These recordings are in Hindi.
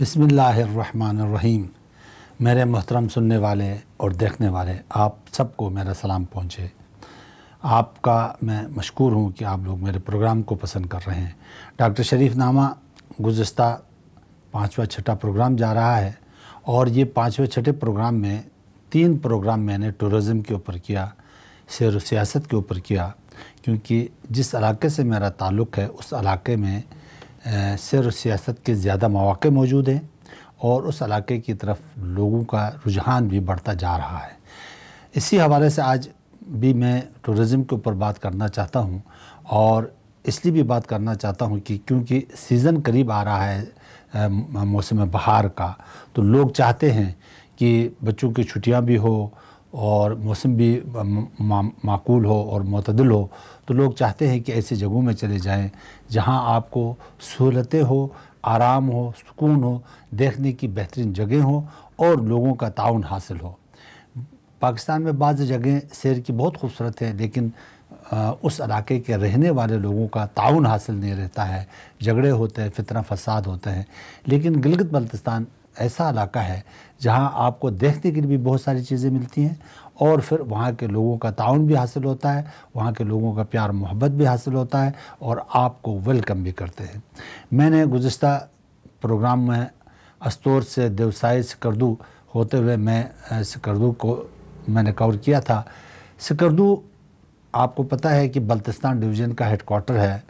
बसमीम मेरे मोहतरम सुनने वाले और देखने वाले आप सबको मेरा सलाम पहुँचे आपका मैं मशहूर हूँ कि आप लोग मेरे प्रोग्राम को पसंद कर रहे हैं डॉक्टर शरीफ नामा गुज्त पाँचवा छठा प्रोग्राम जा रहा है और ये पाँचवें छठे प्रोग्राम में तीन प्रोग्राम मैंने टूरिज़म के ऊपर किया शेर सियासत के ऊपर किया क्योंकि जिस इलाके से मेरा ताल्लुक़ है उस इलाके में सैर सियासत के ज़्यादा मौक़े मौजूद हैं और उस इलाके की तरफ लोगों का रुझान भी बढ़ता जा रहा है इसी हवाले से आज भी मैं टूरिज़म के ऊपर बात करना चाहता हूँ और इसलिए भी बात करना चाहता हूँ कि क्योंकि सीज़न करीब आ रहा है मौसम बहार का तो लोग चाहते हैं कि बच्चों की छुट्टियाँ भी हो और मौसम भी माकूल हो और मतदल हो तो लोग चाहते हैं कि ऐसी जगहों में चले जाएं जहां आपको सहूलतें हो आराम हो सुकून हो देखने की बेहतरीन जगह हो और लोगों का ताउन हासिल हो पाकिस्तान में बाज़ जगह शेर की बहुत खूबसूरत है लेकिन उस इलाके के रहने वाले लोगों का ताउन हासिल नहीं रहता है झगड़े होते हैं फितना फसाद होते हैं लेकिन गिलगित बल्तिस्तान ऐसा इलाका है जहाँ आपको देखने के लिए भी बहुत सारी चीज़ें मिलती हैं और फिर वहाँ के लोगों का ताउन भी हासिल होता है वहाँ के लोगों का प्यार मोहब्बत भी हासिल होता है और आपको वेलकम भी करते हैं मैंने गुज्त प्रोग्राम में अस्तौर से देवसाई सिकरदू होते हुए मैं सिकरदू को मैंने कवर किया था सिकरदू आपको पता है कि बल्तिस्तान डिवीज़न का हेडकोार्टर है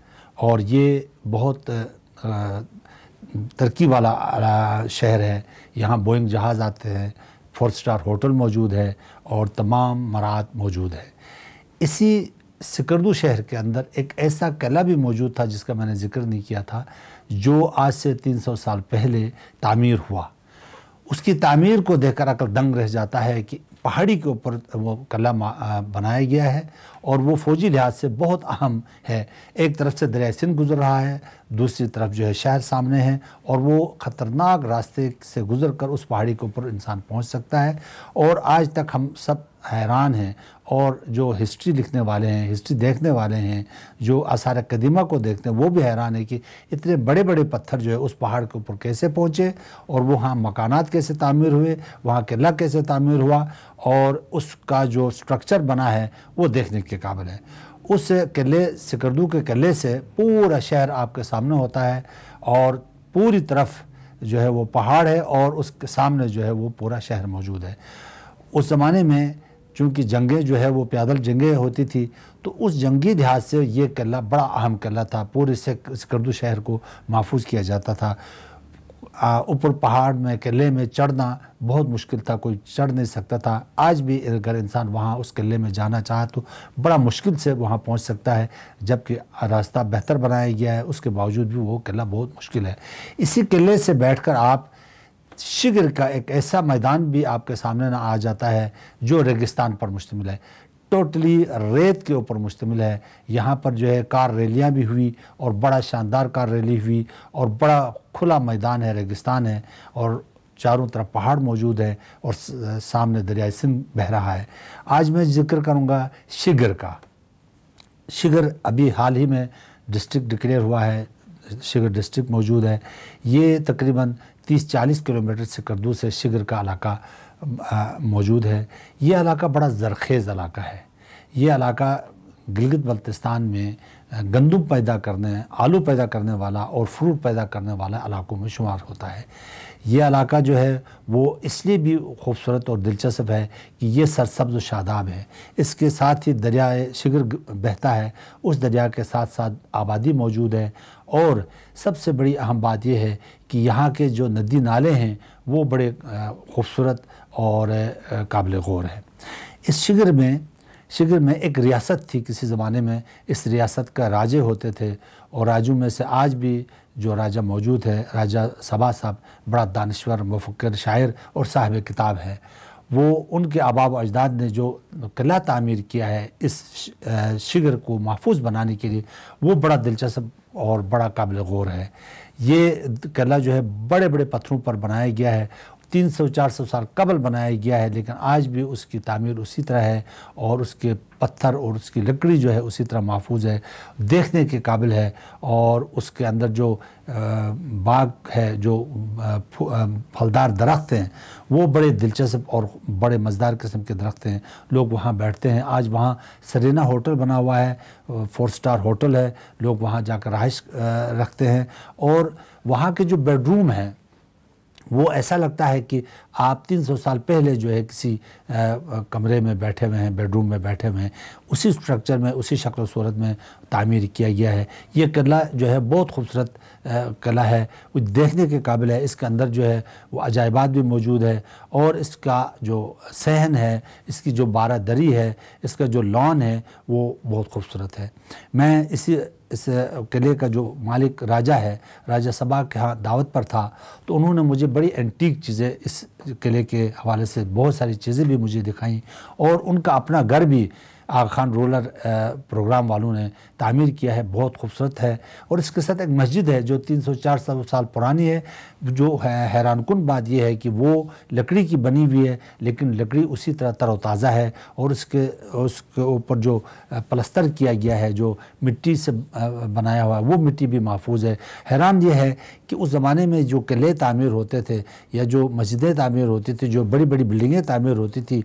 और ये बहुत तरक्की वाला शहर है यहाँ बोइंग जहाज़ आते हैं फोर स्टार होटल मौजूद है और तमाम मरात मौजूद है इसी सिकरदू शहर के अंदर एक ऐसा कला भी मौजूद था जिसका मैंने जिक्र नहीं किया था जो आज से 300 साल पहले तामीर हुआ उसकी तामीर को देखकर अकल दंग रह जाता है कि पहाड़ी के ऊपर वो कला बनाया गया है और वो फौजी लिहाज से बहुत अहम है एक तरफ से दरिया सिंध गुजर रहा है दूसरी तरफ जो है शहर सामने है और वो ख़तरनाक रास्ते से गुजर कर उस पहाड़ी के ऊपर इंसान पहुंच सकता है और आज तक हम सब हैरान हैं और जो हिस्ट्री लिखने वाले हैं हिस्ट्री देखने वाले हैं जो आसार कदीमा को देखते हैं वो भी हैरान है कि इतने बड़े बड़े पत्थर जो है उस पहाड़ के ऊपर कैसे पहुँचे और वहाँ मकानात कैसे तामीर हुए वहाँ किला कैसे तामीर हुआ और उसका जो स्ट्रक्चर बना है वो देखने के काबिल है उस किले सिकरदू के किले से पूरा शहर आपके सामने होता है और पूरी तरफ जो है वो पहाड़ है और उसके सामने जो है वो पूरा शहर मौजूद है उस ज़माने में चूँकि जंगें जो है वो प्यादल जंगें होती थी तो उस जंगी लिहाज से ये किला बड़ा अहम किला था पूरे से करदू शहर को महफूज किया जाता था ऊपर पहाड़ में किले में चढ़ना बहुत मुश्किल था कोई चढ़ नहीं सकता था आज भी अगर इंसान वहाँ उस किले में जाना चाहे तो बड़ा मुश्किल से वहाँ पहुँच सकता है जबकि रास्ता बेहतर बनाया गया है उसके बावजूद भी वो किला बहुत मुश्किल है इसी किले से बैठकर आप शिगर का एक ऐसा मैदान भी आपके सामने ना आ जाता है जो रेगिस्तान पर मुश्तमिल है टोटली रेत के ऊपर मुश्तमिल है यहाँ पर जो है कार रैलियाँ भी हुई और बड़ा शानदार कार रैली हुई और बड़ा खुला मैदान है रेगिस्तान है और चारों तरफ पहाड़ मौजूद है और सामने दरियाए सिंध बह रहा है आज मैं जिक्र करूँगा शिगर का शिगर अभी हाल ही में डिस्ट्रिक्ट डिक्लेयर हुआ है शिगर डिस्ट्रिक्ट मौजूद है ये तकरीबन 30-40 किलोमीटर से करदू से शिगर का इलाका मौजूद है ये इलाका बड़ा जरखेज़ इलाका है ये इलाका गिलगित बल्तिस्तान में गंदम पैदा करने आलू पैदा करने वाला और फ्रूट पैदा करने वाला इलाकों में शुमार होता है ये इलाका जो है वो इसलिए भी खूबसूरत और दिलचस्प है कि ये सरसब्ज व शादाब है इसके साथ ही दरियाए शिगर बहता है उस दरिया के साथ साथ आबादी मौजूद है और सबसे बड़ी अहम बात यह है कि यहाँ के जो नदी नाले हैं वो बड़े खूबसूरत और काबिल गौर है इस शिगर में शिगर में एक रियासत थी किसी ज़माने में इस रियासत का राजे होते थे और राजू में से आज भी जो राजा मौजूद है राजा सबा साहब बड़ा दानश्वर मुफक्र शायर और साहब किताब है वो उनके अबाब अजदाद ने जो किला तामीर किया है इस शिगर को महफूज बनाने के लिए वो बड़ा दिलचस्प और बड़ा काबिल गौर है ये कला जो है बड़े बड़े पत्थरों पर बनाया गया है तीन सौ चार सौ साल कबल बनाया गया है लेकिन आज भी उसकी तामीर उसी तरह है और उसके पत्थर और उसकी लकड़ी जो है उसी तरह महफूज है देखने के काबिल है और उसके अंदर जो बाग है जो फलदार दरख्त हैं वो बड़े दिलचस्प और बड़े मज़ेदार किस्म के दरख्त हैं लोग वहाँ बैठते हैं आज वहाँ सरेना होटल बना हुआ है फोर स्टार होटल है लोग वहाँ जाकर रहाइश रखते हैं और वहाँ के जो बेडरूम हैं वो ऐसा लगता है कि आप 300 साल पहले जो है किसी आ, कमरे में बैठे हुए हैं बेडरूम में बैठे हुए हैं उसी स्ट्रक्चर में उसी शक्ल सूरत में तामीर किया गया है ये कला जो है बहुत खूबसूरत कला है वो देखने के काबिल है इसके अंदर जो है वो अजायबात भी मौजूद है और इसका जो सहन है इसकी जो बारादरी है इसका जो लॉन है वो बहुत खूबसूरत है मैं इसी इस किले का जो मालिक राजा है राजा सभा के यहाँ दावत पर था तो उन्होंने मुझे बड़ी एंटीक चीज़ें इस किले के हवाले से बहुत सारी चीज़ें भी मुझे दिखाई और उनका अपना घर भी आगा खान रोलर प्रोग्राम वालों ने तामीर किया है बहुत खूबसूरत है और इसके साथ एक मस्जिद है जो तीन सौ चार सौ साल पुरानी है जो है हैरान कन बात यह है कि वो लकड़ी की बनी हुई है लेकिन लकड़ी उसी तरह तरोताज़ा है और उसके उसके ऊपर जो प्लस्तर किया गया है जो मिट्टी से बनाया हुआ है वो मिट्टी भी महफूज है हैरान यह है कि उस ज़माने में जो किले तामीर होते थे या जो मस्जिदें तामीर होती थी जो बड़ी बड़ी बिल्डिंगें तामीर होती थी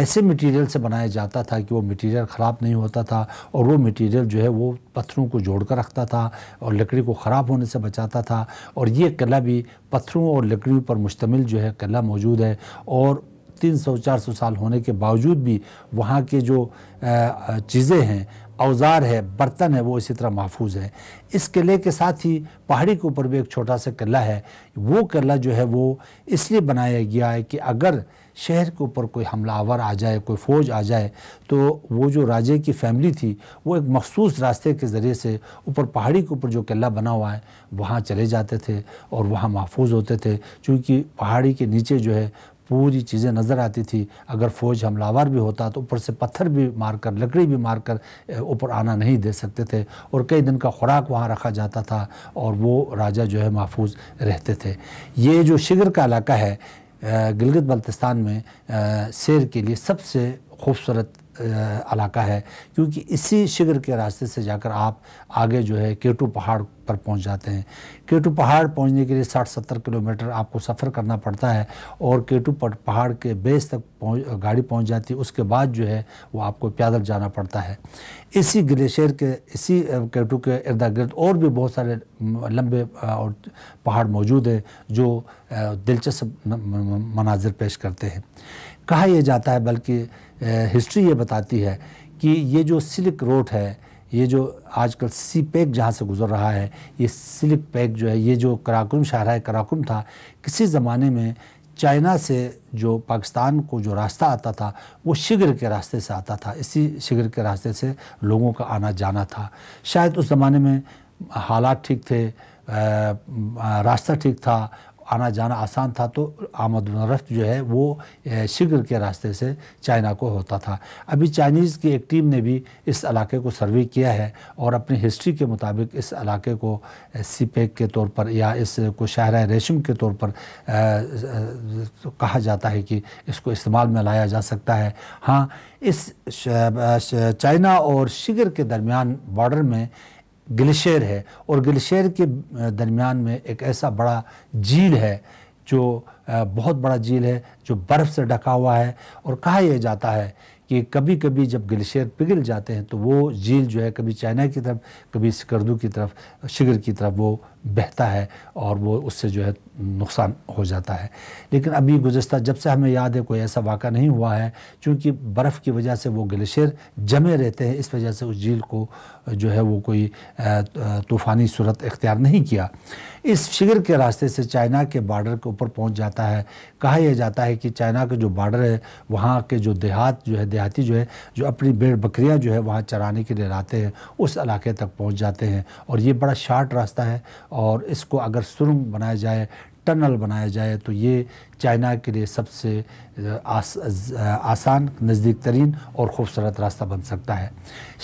ऐसे मटेरियल से बनाया जाता था कि वो मटेरियल ख़राब नहीं होता था और वो मटेरियल जो है वो पत्थरों को जोड़ कर रखता था और लकड़ी को ख़राब होने से बचाता था और ये किला भी पत्थरों और लकड़ियों पर मुश्तमिल जो है किला मौजूद है और तीन सौ चार सौ साल होने के बावजूद भी वहाँ के जो चीज़ें हैं औज़ार है बर्तन है वो इसी तरह महफूज है इस किले के साथ ही पहाड़ी के ऊपर भी एक छोटा सा किला है वो किला जो है वो इसलिए बनाया गया है कि अगर शहर के ऊपर कोई हमलावर आ जाए कोई फ़ौज आ जाए तो वो जो राजे की फैमिली थी वो एक मखसूस रास्ते के ज़रिए से ऊपर पहाड़ी के ऊपर जो किला बना हुआ है वहाँ चले जाते थे और वहाँ महफूज होते थे क्योंकि पहाड़ी के नीचे जो है पूरी चीज़ें नज़र आती थी अगर फौज हमलावर भी होता तो ऊपर से पत्थर भी मारकर लकड़ी भी मारकर ऊपर आना नहीं दे सकते थे और कई दिन का खुराक वहाँ रखा जाता था और वो राजा जो है महफूज रहते थे ये जो शिगर का इलाका है गिलगित बल्तिस्तान में शेर के लिए सबसे खूबसूरत इलाका है क्योंकि इसी शिगर के रास्ते से जाकर आप आगे जो है केटू पहाड़ पर पहुंच जाते हैं केटू पहाड़ पहुंचने के लिए 60-70 किलोमीटर आपको सफ़र करना पड़ता है और केटू पहाड़ के बेस तक पहुंच गाड़ी पहुंच जाती है उसके बाद जो है वो आपको पैदल जाना पड़ता है इसी ग्लेशियर के इसी केटू के इर्द गिर्द और भी बहुत सारे लंबे और पहाड़ मौजूद हैं जो दिलचस्प मनाजिर पेश करते हैं कहा यह जाता है बल्कि हिस्ट्री ये बताती है कि ये जो सिल्क रोड है ये जो आजकल सी पैक जहाँ से गुजर रहा है ये सिल्क पैक जो है ये जो कराकुम शाहरा कराकुम था किसी ज़माने में चाइना से जो पाकिस्तान को जो रास्ता आता था वो शिगर के रास्ते से आता था इसी शिगर के रास्ते से लोगों का आना जाना था शायद उस ज़माने में हालात ठीक थे आ, रास्ता ठीक था आना जाना आसान था तो आमद रफ्त जो है वो शीघ्र के रास्ते से चाइना को होता था अभी चाइनीज़ की एक टीम ने भी इस इलाके को सर्वे किया है और अपनी हिस्ट्री के मुताबिक इस इलाके को सी के तौर पर या इस को शाहरा रेशम के तौर पर तो कहा जाता है कि इसको इस्तेमाल में लाया जा सकता है हाँ इस चाइना और शिगर के दरमियान बॉर्डर में ग्लेशियर है और ग्लेशियर के दरमियान में एक ऐसा बड़ा झील है जो बहुत बड़ा झील है जो बर्फ़ से ढका हुआ है और कहा यह जाता है कि कभी कभी जब ग्लेशियर पिघल जाते हैं तो वो झील जो है कभी चाइना की तरफ कभी सिकरदू की तरफ शिगर की तरफ वो बहता है और वो उससे जो है नुकसान हो जाता है लेकिन अभी गुजशत जब से हमें याद है कोई ऐसा वाक़ा नहीं हुआ है क्योंकि बर्फ़ की वजह से वो ग्लेशियर जमे रहते हैं इस वजह से उस झील को जो है वो कोई तूफ़ानी सूरत इख्तियार नहीं किया इस शिगर के रास्ते से चाइना के बॉर्डर के ऊपर पहुँच जाता है कहा यह जाता है कि चाइना का जो बॉर्डर है वहाँ के जो देहात जो है देहात देहाती जो है जो अपनी भेड़ बकरियाँ जो है वहाँ चराने के लिए लाते हैं उस इलाके तक पहुँच जाते हैं और ये बड़ा शार्ट रास्ता है और इसको अगर सुरंग बनाया जाए टनल बनाया जाए तो ये चाइना के लिए सबसे आस, आसान नज़दीक तरीन और ख़ूबसूरत रास्ता बन सकता है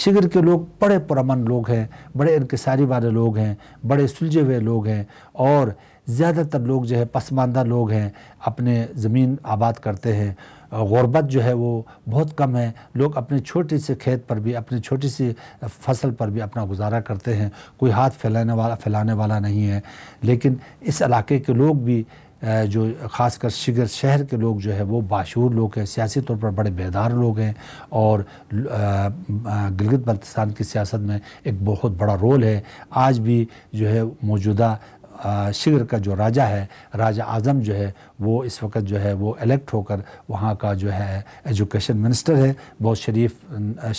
शिगर के लोग बड़े पुरमन लोग हैं बड़े इनकसारी वाले लोग हैं बड़े सुलझे हुए लोग हैं और ज़्यादातर लोग जो है पसमानदा लोग हैं अपने ज़मीन आबाद करते हैं गुरबत जो है वो बहुत कम है लोग अपने छोटे से खेत पर भी अपने छोटी सी फसल पर भी अपना गुजारा करते हैं कोई हाथ फैलाने वाला फैलाने वाला नहीं है लेकिन इस इलाके के लोग भी जो ख़ासकर शिगर शहर के लोग जो है वो बाशूर लोग हैं सियासी तौर पर बड़े बेदार लोग हैं और गिलगित बल्तिस्तान की सियासत में एक बहुत बड़ा रोल है आज भी जो है मौजूदा शिगर का जो राजा है राजा आज़म जो है वो इस वक्त जो है वो इलेक्ट होकर वहाँ का जो है एजुकेशन मिनिस्टर है बहुत शरीफ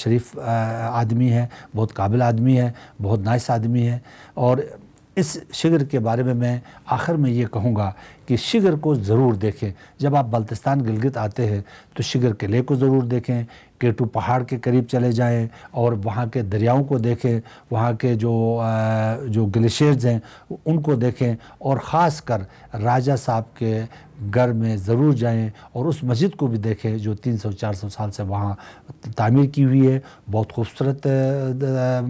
शरीफ आदमी है बहुत काबिल आदमी है बहुत नाइस आदमी है और इस शिगर के बारे में मैं आखिर में ये कहूँगा कि शिगर को ज़रूर देखें जब आप बल्तिस्तान गिलगित आते हैं तो शिगर किले को ज़रूर देखें केटू पहाड़ के करीब चले जाएं और वहाँ के दरियाओं को देखें वहाँ के जो जो ग्लेशियर्स हैं उनको देखें और ख़ास कर राजा साहब के घर में ज़रूर जाएं और उस मस्जिद को भी देखें जो 300-400 साल से वहाँ तामीर की हुई है बहुत खूबसूरत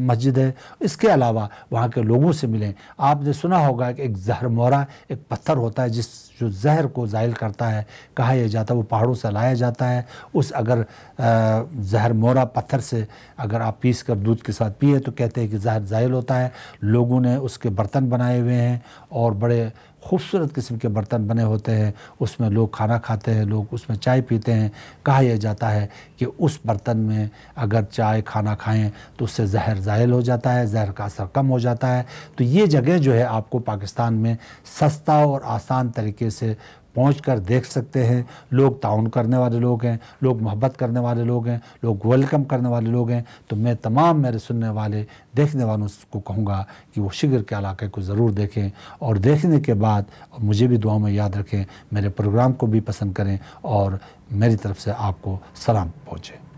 मस्जिद है इसके अलावा वहाँ के लोगों से मिलें आपने सुना होगा कि एक जहर मोरा एक पत्थर होता है जिस जो जहर को ज़ायल करता है कहा यह जाता है वो पहाड़ों से लाया जाता है उस अगर जहर मोरा पत्थर से अगर आप पीस कर दूध के साथ पिए तो कहते हैं कि जहर ज़ायल होता है लोगों ने उसके बर्तन बनाए हुए हैं और बड़े खूबसूरत किस्म के बर्तन बने होते हैं उसमें लोग खाना खाते हैं लोग उसमें चाय पीते हैं कहा यह जाता है कि उस बर्तन में अगर चाय खाना खाएं तो उससे जहर ज़ायल हो जाता है जहर का असर कम हो जाता है तो ये जगह जो है आपको पाकिस्तान में सस्ता और आसान तरीके से पहुँच कर देख सकते हैं लोग ताउन करने वाले लोग हैं लोग मोहब्बत करने वाले लोग हैं लोग वेलकम करने वाले लोग हैं तो मैं तमाम मेरे सुनने वाले देखने वालों को कहूँगा कि वो शिगर के इलाके को ज़रूर देखें और देखने के बाद मुझे भी दुआ में याद रखें मेरे प्रोग्राम को भी पसंद करें और मेरी तरफ से आपको सलाम पहुँचें